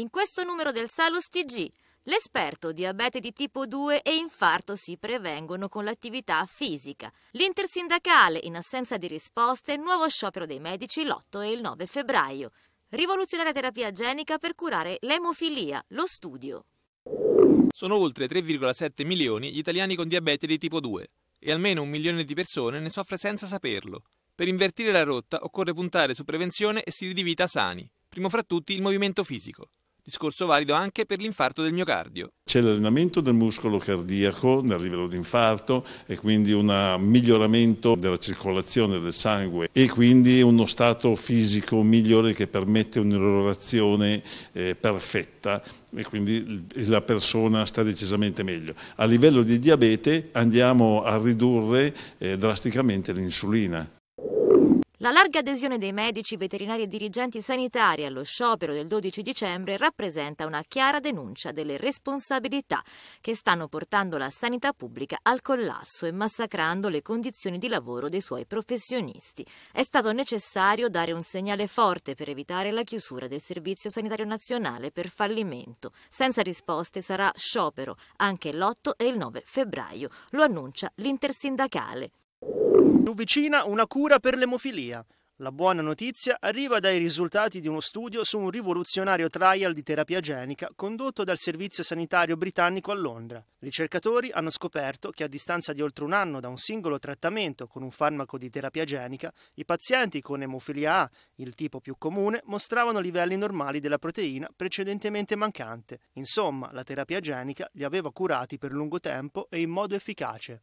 In questo numero del Salus TG, l'esperto diabete di tipo 2 e infarto si prevengono con l'attività fisica. L'intersindacale, in assenza di risposte, nuovo sciopero dei medici l'8 e il 9 febbraio. Rivoluzionaria terapia genica per curare l'emofilia, lo studio. Sono oltre 3,7 milioni gli italiani con diabete di tipo 2 e almeno un milione di persone ne soffre senza saperlo. Per invertire la rotta occorre puntare su prevenzione e stili di vita sani, primo fra tutti il movimento fisico. Discorso valido anche per l'infarto del miocardio. C'è l'allenamento del muscolo cardiaco nel livello di infarto e quindi un miglioramento della circolazione del sangue e quindi uno stato fisico migliore che permette un'irrorazione eh, perfetta e quindi la persona sta decisamente meglio. A livello di diabete andiamo a ridurre eh, drasticamente l'insulina. La larga adesione dei medici, veterinari e dirigenti sanitari allo sciopero del 12 dicembre rappresenta una chiara denuncia delle responsabilità che stanno portando la sanità pubblica al collasso e massacrando le condizioni di lavoro dei suoi professionisti. È stato necessario dare un segnale forte per evitare la chiusura del Servizio Sanitario Nazionale per fallimento. Senza risposte sarà sciopero anche l'8 e il 9 febbraio, lo annuncia l'intersindacale. Più vicina una cura per l'emofilia. La buona notizia arriva dai risultati di uno studio su un rivoluzionario trial di terapia genica condotto dal Servizio Sanitario Britannico a Londra. ricercatori hanno scoperto che a distanza di oltre un anno da un singolo trattamento con un farmaco di terapia genica, i pazienti con emofilia A, il tipo più comune, mostravano livelli normali della proteina precedentemente mancante. Insomma, la terapia genica li aveva curati per lungo tempo e in modo efficace.